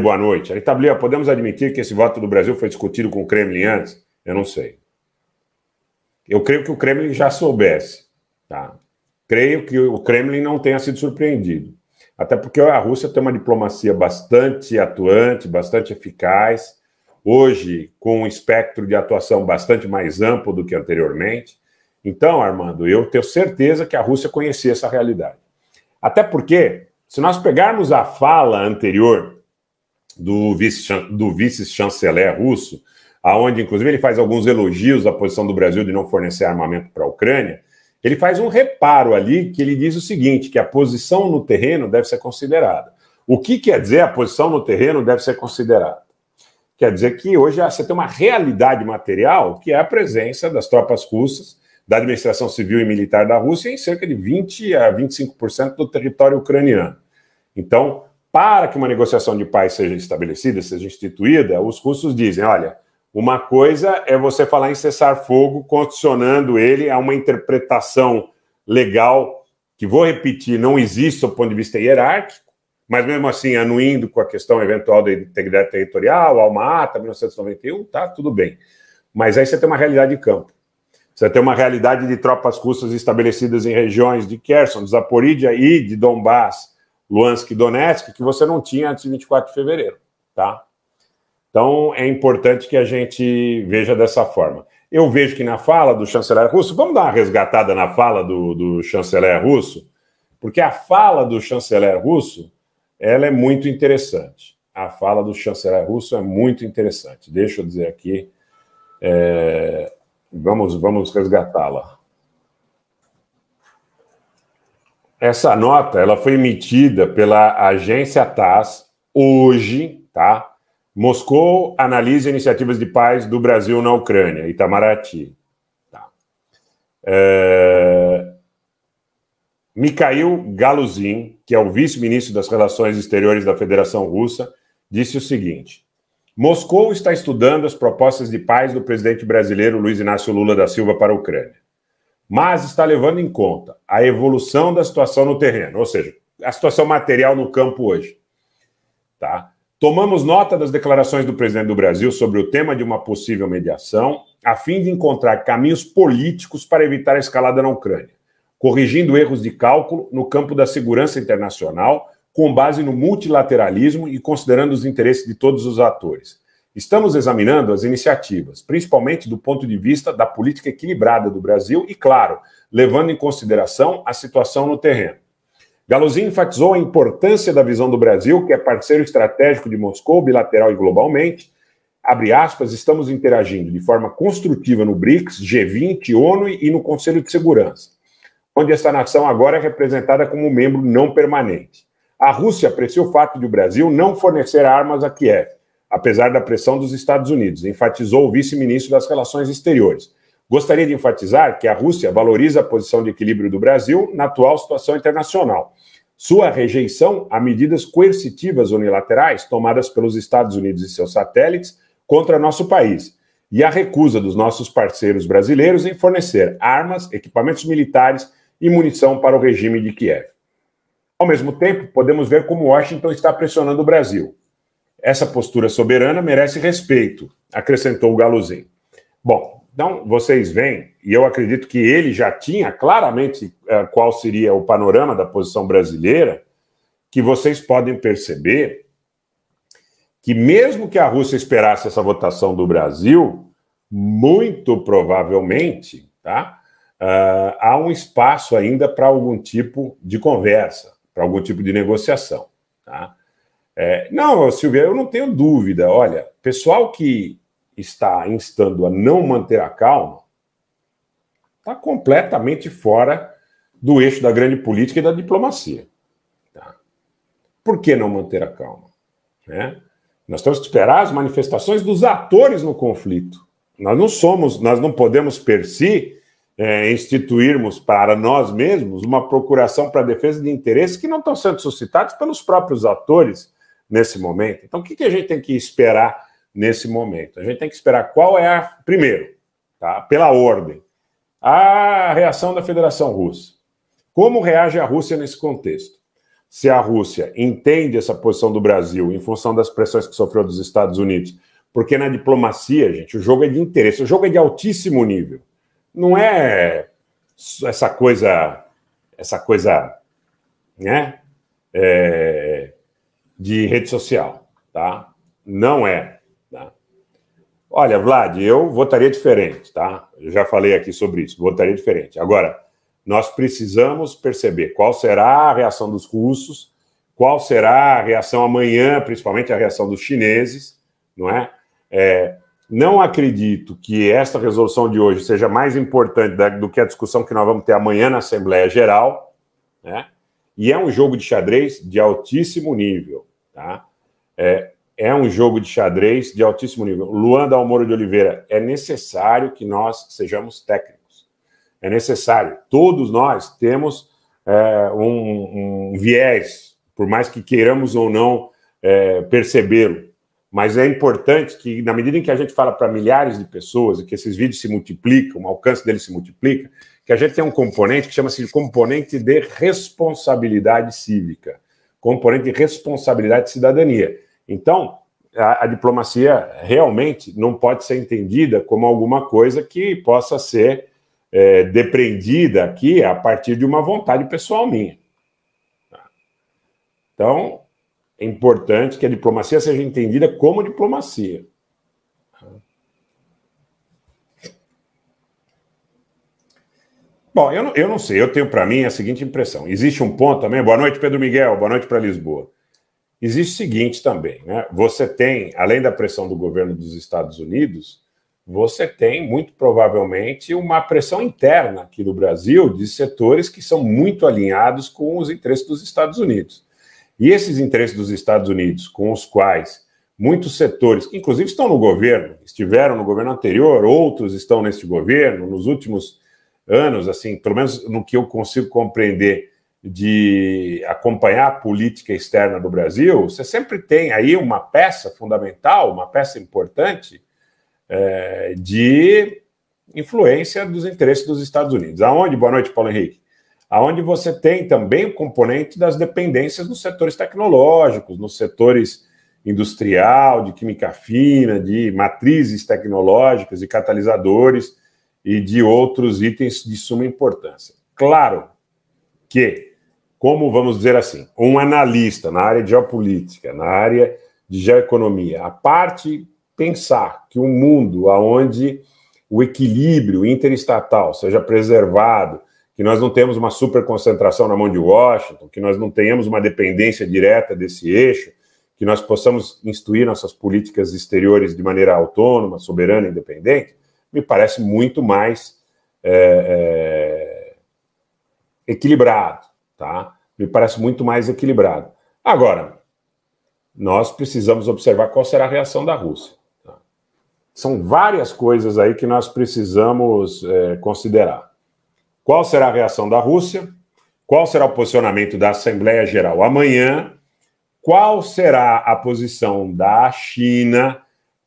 boa noite. Anitta tá, podemos admitir que esse voto do Brasil foi discutido com o Kremlin antes? Eu não sei. Eu creio que o Kremlin já soubesse. Tá? Creio que o Kremlin não tenha sido surpreendido. Até porque a Rússia tem uma diplomacia bastante atuante, bastante eficaz, hoje com um espectro de atuação bastante mais amplo do que anteriormente. Então, Armando, eu tenho certeza que a Rússia conhecia essa realidade. Até porque, se nós pegarmos a fala anterior do vice-chanceler vice russo, aonde inclusive ele faz alguns elogios à posição do Brasil de não fornecer armamento para a Ucrânia, ele faz um reparo ali que ele diz o seguinte, que a posição no terreno deve ser considerada. O que quer dizer a posição no terreno deve ser considerada? Quer dizer que hoje você tem uma realidade material que é a presença das tropas russas, da administração civil e militar da Rússia em cerca de 20 a 25% do território ucraniano. Então, para que uma negociação de paz seja estabelecida, seja instituída, os russos dizem: olha, uma coisa é você falar em cessar fogo, condicionando ele a uma interpretação legal, que vou repetir, não existe do ponto de vista hierárquico, mas mesmo assim, anuindo com a questão eventual da integridade territorial, Alma Ata, 1991, tá, tudo bem. Mas aí você tem uma realidade de campo. Você tem uma realidade de tropas russas estabelecidas em regiões de Kherson, de Zaporizhia e de Donbass, Luansk e Donetsk, que você não tinha antes de 24 de fevereiro, tá? Então, é importante que a gente veja dessa forma. Eu vejo que na fala do chanceler russo, vamos dar uma resgatada na fala do, do chanceler russo, porque a fala do chanceler russo, ela é muito interessante. A fala do chanceler russo é muito interessante. Deixa eu dizer aqui, é... vamos, vamos resgatá-la. Essa nota ela foi emitida pela agência TASS hoje, tá? Moscou analisa iniciativas de paz do Brasil na Ucrânia, Itamaraty. Tá. É... Mikhail Galuzin, que é o vice-ministro das Relações Exteriores da Federação Russa, disse o seguinte: Moscou está estudando as propostas de paz do presidente brasileiro Luiz Inácio Lula da Silva para a Ucrânia mas está levando em conta a evolução da situação no terreno, ou seja, a situação material no campo hoje. Tá? Tomamos nota das declarações do presidente do Brasil sobre o tema de uma possível mediação, a fim de encontrar caminhos políticos para evitar a escalada na Ucrânia, corrigindo erros de cálculo no campo da segurança internacional, com base no multilateralismo e considerando os interesses de todos os atores. Estamos examinando as iniciativas, principalmente do ponto de vista da política equilibrada do Brasil e, claro, levando em consideração a situação no terreno. Galozinho enfatizou a importância da visão do Brasil, que é parceiro estratégico de Moscou, bilateral e globalmente. Abre aspas, estamos interagindo de forma construtiva no BRICS, G20, ONU e no Conselho de Segurança, onde esta nação agora é representada como membro não permanente. A Rússia aprecia o fato de o Brasil não fornecer armas a Kiev apesar da pressão dos Estados Unidos, enfatizou o vice-ministro das Relações Exteriores. Gostaria de enfatizar que a Rússia valoriza a posição de equilíbrio do Brasil na atual situação internacional. Sua rejeição a medidas coercitivas unilaterais tomadas pelos Estados Unidos e seus satélites contra nosso país e a recusa dos nossos parceiros brasileiros em fornecer armas, equipamentos militares e munição para o regime de Kiev. Ao mesmo tempo, podemos ver como Washington está pressionando o Brasil. Essa postura soberana merece respeito, acrescentou o Galuzin. Bom, então vocês veem, e eu acredito que ele já tinha claramente eh, qual seria o panorama da posição brasileira, que vocês podem perceber que, mesmo que a Rússia esperasse essa votação do Brasil, muito provavelmente tá, uh, há um espaço ainda para algum tipo de conversa, para algum tipo de negociação. Tá? É, não, Silvia, eu não tenho dúvida. Olha, pessoal que está instando a não manter a calma está completamente fora do eixo da grande política e da diplomacia. Tá? Por que não manter a calma? Né? Nós temos que esperar as manifestações dos atores no conflito. Nós não somos, nós não podemos, per si, é, instituirmos para nós mesmos uma procuração para a defesa de interesses que não estão sendo suscitados pelos próprios atores nesse momento. Então, o que, que a gente tem que esperar nesse momento? A gente tem que esperar qual é a. Primeiro, tá? pela ordem, a reação da Federação Russa. Como reage a Rússia nesse contexto? Se a Rússia entende essa posição do Brasil em função das pressões que sofreu dos Estados Unidos, porque na diplomacia, gente, o jogo é de interesse, o jogo é de altíssimo nível. Não é essa coisa, essa coisa, né? É, de rede social, tá? Não é. Tá? Olha, Vlad, eu votaria diferente, tá? Eu já falei aqui sobre isso, votaria diferente. Agora, nós precisamos perceber qual será a reação dos russos, qual será a reação amanhã, principalmente a reação dos chineses, não é? é não acredito que esta resolução de hoje seja mais importante do que a discussão que nós vamos ter amanhã na Assembleia Geral, né? E é um jogo de xadrez de altíssimo nível. Tá? É, é um jogo de xadrez de altíssimo nível. Luan Dalmoro de Oliveira, é necessário que nós sejamos técnicos. É necessário. Todos nós temos é, um, um, viés, por mais que queiramos ou não é, percebê-lo. Mas é importante que, na medida em que a gente fala para milhares de pessoas, e que esses vídeos se multiplicam, o alcance deles se multiplica, que a gente tem um componente que chama-se de componente de responsabilidade cívica componente de responsabilidade e cidadania. Então, a, a, diplomacia realmente não pode ser entendida como alguma coisa que possa ser é, depreendida aqui a partir de uma vontade pessoal minha. Então, é importante que a diplomacia seja entendida como diplomacia. Bom, eu não, eu não sei, eu tenho para mim a seguinte impressão. Existe um ponto também, boa noite Pedro Miguel, boa noite para Lisboa. Existe o seguinte também, né? Você tem, além da pressão do governo dos Estados Unidos, você tem muito provavelmente uma pressão interna aqui no Brasil de setores que são muito alinhados com os interesses dos Estados Unidos. E esses interesses dos Estados Unidos, com os quais muitos setores, que inclusive estão no governo, estiveram no governo anterior, outros estão neste governo, nos últimos anos, assim, pelo menos no que eu consigo compreender de acompanhar a política externa do Brasil, você sempre tem aí uma peça fundamental, uma peça importante é, de influência dos interesses dos Estados Unidos. Aonde, boa noite, Paulo Henrique, aonde você tem também o componente das dependências nos setores tecnológicos, nos setores industrial, de química fina, de matrizes tecnológicas, e catalisadores e de outros itens de suma importância. Claro que, como vamos dizer assim, um analista na área de geopolítica, na área de geoeconomia, a parte pensar que um mundo aonde o equilíbrio interestatal seja preservado, que nós não temos uma superconcentração na mão de Washington, que nós não tenhamos uma dependência direta desse eixo, que nós possamos instruir nossas políticas exteriores de maneira autônoma, soberana, independente, me parece muito mais é, é, equilibrado, tá? Me parece muito mais equilibrado. Agora, nós precisamos observar qual será a reação da Rússia. Tá? São várias coisas aí que nós precisamos é, considerar. Qual será a reação da Rússia? Qual será o posicionamento da Assembleia Geral amanhã? Qual será a posição da China?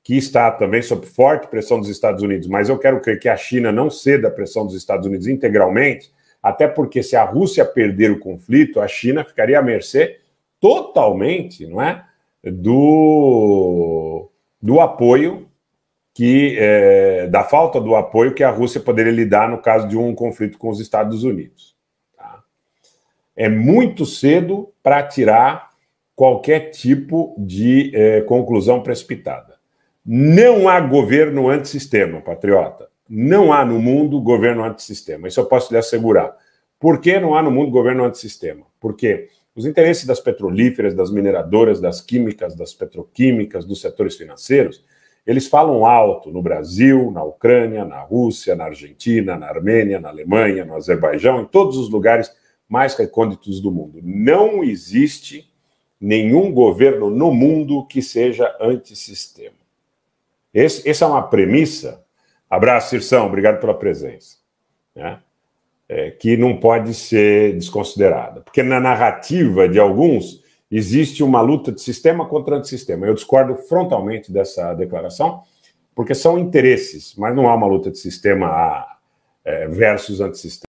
que está também sob forte pressão dos Estados Unidos, mas eu quero crer que a China não ceda à pressão dos Estados Unidos integralmente, até porque se a Rússia perder o conflito, a China ficaria à mercê totalmente, não é, do, do apoio que é, da falta do apoio que a Rússia poderia lhe dar no caso de um conflito com os Estados Unidos. Tá? É muito cedo para tirar qualquer tipo de é, conclusão precipitada. Não há governo antissistema, patriota. Não há no mundo governo antissistema. Isso eu posso lhe assegurar. Por que não há no mundo governo antissistema? Porque os interesses das petrolíferas, das mineradoras, das químicas, das petroquímicas, dos setores financeiros, eles falam alto no Brasil, na Ucrânia, na Rússia, na Argentina, na Armênia, na Alemanha, no Azerbaijão, em todos os lugares mais recônditos do mundo. Não existe nenhum governo no mundo que seja antissistema. Esse, essa é uma premissa. Abraço, Cirção, obrigado pela presença. Né? É, que não pode ser desconsiderada. Porque na narrativa de alguns existe uma luta de sistema contra antissistema. Eu discordo frontalmente dessa declaração, porque são interesses, mas não há uma luta de sistema A é, versus antissistema.